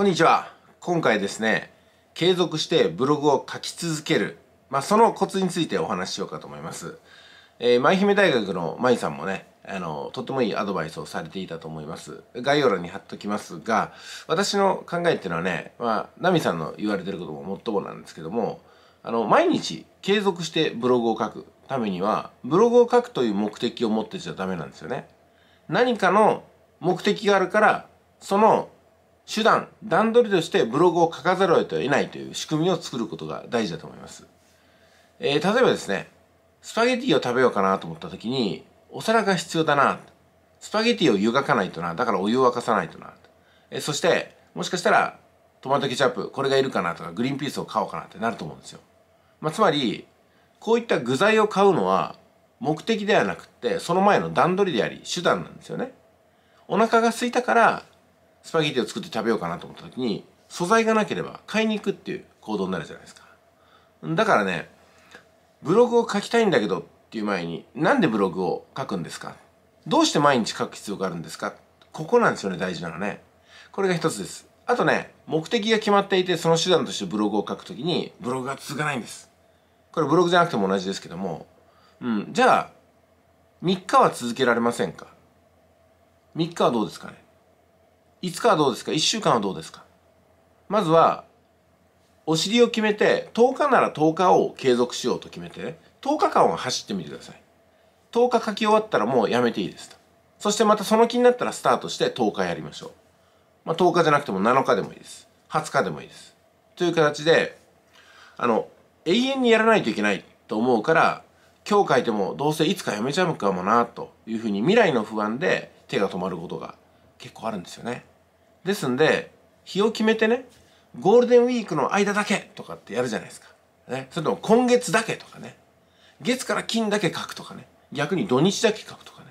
こんにちは。今回ですね、継続してブログを書き続ける。まあ、そのコツについてお話ししようかと思います。えー、舞姫大学の舞さんもね、あの、とってもいいアドバイスをされていたと思います。概要欄に貼っときますが、私の考えっていうのはね、まあ、ナミさんの言われてることももっともなんですけども、あの、毎日継続してブログを書くためには、ブログを書くという目的を持ってちゃダメなんですよね。何かの目的があるから、その手段、段取りとしてブログを書かざるを得ないという仕組みを作ることが大事だと思います。えー、例えばですね、スパゲティを食べようかなと思った時に、お皿が必要だな。スパゲティを湯がかないとな。だからお湯を沸かさないとな。えー、そして、もしかしたら、トマトケチャップ、これがいるかなとか、グリーンピースを買おうかなってなると思うんですよ。まあ、つまり、こういった具材を買うのは、目的ではなくって、その前の段取りであり、手段なんですよね。お腹が空いたから、スパゲティを作って食べようかなと思った時に素材がなければ買いに行くっていう行動になるじゃないですかだからねブログを書きたいんだけどっていう前になんでブログを書くんですかどうして毎日書く必要があるんですかここなんですよね大事なのねこれが一つですあとね目的が決まっていてその手段としてブログを書くときにブログが続かないんですこれブログじゃなくても同じですけどもうんじゃあ3日は続けられませんか3日はどうですかね5日はどうですか ?1 週間はどうですかまずは、お尻を決めて、10日なら10日を継続しようと決めて10日間は走ってみてください。10日書き終わったらもうやめていいですそしてまたその気になったらスタートして10日やりましょう。まあ、10日じゃなくても7日でもいいです。20日でもいいです。という形で、あの、永遠にやらないといけないと思うから、今日書いてもどうせいつかやめちゃうかもなというふうに未来の不安で手が止まることが結構あるんですよねですんで日を決めてねゴールデンウィークの間だけとかってやるじゃないですか、ね、それとも今月だけとかね月から金だけ書くとかね逆に土日だけ書くとかね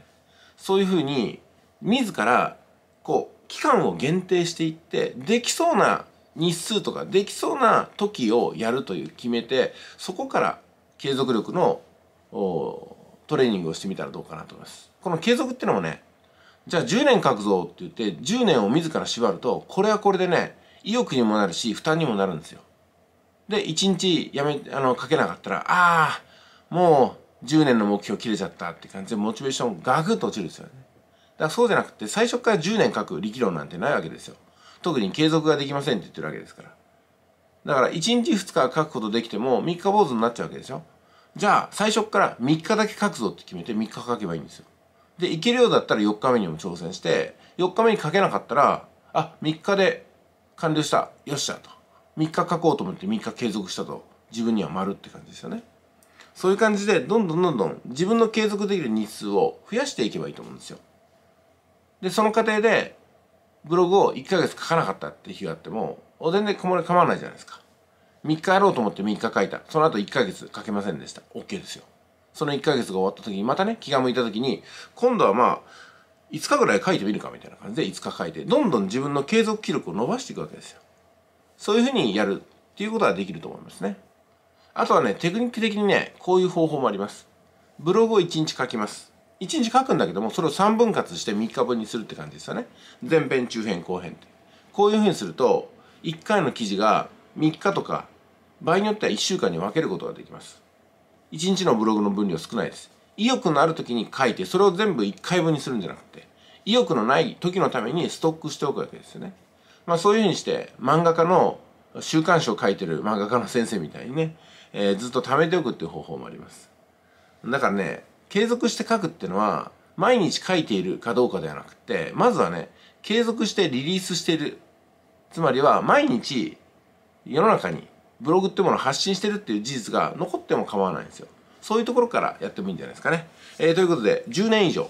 そういうふうに自らこう期間を限定していってできそうな日数とかできそうな時をやるという決めてそこから継続力のトレーニングをしてみたらどうかなと思います。この継続っていうのもねじゃあ10年書くぞって言って10年を自ら縛るとこれはこれでね意欲にもなるし負担にもなるんですよで1日やめあの書けなかったらああもう10年の目標切れちゃったって感じでモチベーションガクッと落ちるんですよねだからそうじゃなくて最初から10年書く力量なんてないわけですよ特に継続ができませんって言ってるわけですからだから1日2日書くことできても3日坊主になっちゃうわけでしょじゃあ最初から3日だけ書くぞって決めて3日書けばいいんですよでいけるようだったら4日目にも挑戦して4日目に書けなかったらあ3日で完了したよっしゃと3日書こうと思って3日継続したと自分には丸って感じですよねそういう感じでどんどんどんどん自分の継続できる日数を増やしていけばいいと思うんですよでその過程でブログを1ヶ月書かなかったって日があっても全然構わないじゃないですか3日やろうと思って3日書いたその後1ヶ月書けませんでした OK ですよその1ヶ月が終わった時にまたね、気が向いた時に、今度はまあ、5日ぐらい書いてみるかみたいな感じで5日書いて、どんどん自分の継続記録を伸ばしていくわけですよ。そういうふうにやるっていうことはできると思いますね。あとはね、テクニック的にね、こういう方法もあります。ブログを1日書きます。1日書くんだけども、それを3分割して3日分にするって感じですよね。前編、中編、後編って。こういうふうにすると、1回の記事が3日とか、場合によっては1週間に分けることができます。1日のブログの分量少ないです。意欲のある時に書いて、それを全部1回分にするんじゃなくて、意欲のない時のためにストックしておくわけですよね。まあそういうふうにして、漫画家の週刊誌を書いてる漫画家の先生みたいにね、えー、ずっと貯めておくっていう方法もあります。だからね、継続して書くっていうのは、毎日書いているかどうかではなくて、まずはね、継続してリリースしている。つまりは、毎日世の中にブログっていうものを発信してるっていう事実が残っても構わないんですよ。そういうところからやってもいいんじゃないですかね。えー、ということで、10年以上、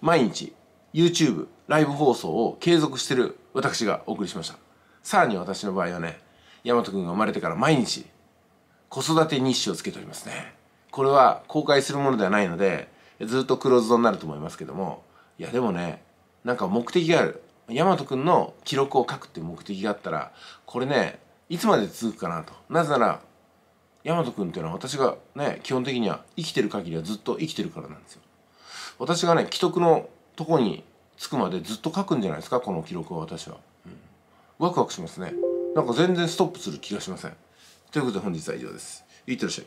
毎日、YouTube、ライブ放送を継続してる私がお送りしました。さらに私の場合はね、大和くんが生まれてから毎日、子育て日誌をつけておりますね。これは公開するものではないので、ずっとクローズドになると思いますけども、いやでもね、なんか目的がある。大和くんの記録を書くっていう目的があったら、これね、いつまで続くかなとなぜなら大和君っていうのは私がね基本的には生きてる限りはずっと生きてるからなんですよ私がね既得のとこに着くまでずっと書くんじゃないですかこの記録は私は、うん、ワクワクしますねなんか全然ストップする気がしませんということで本日は以上ですいってらっしゃい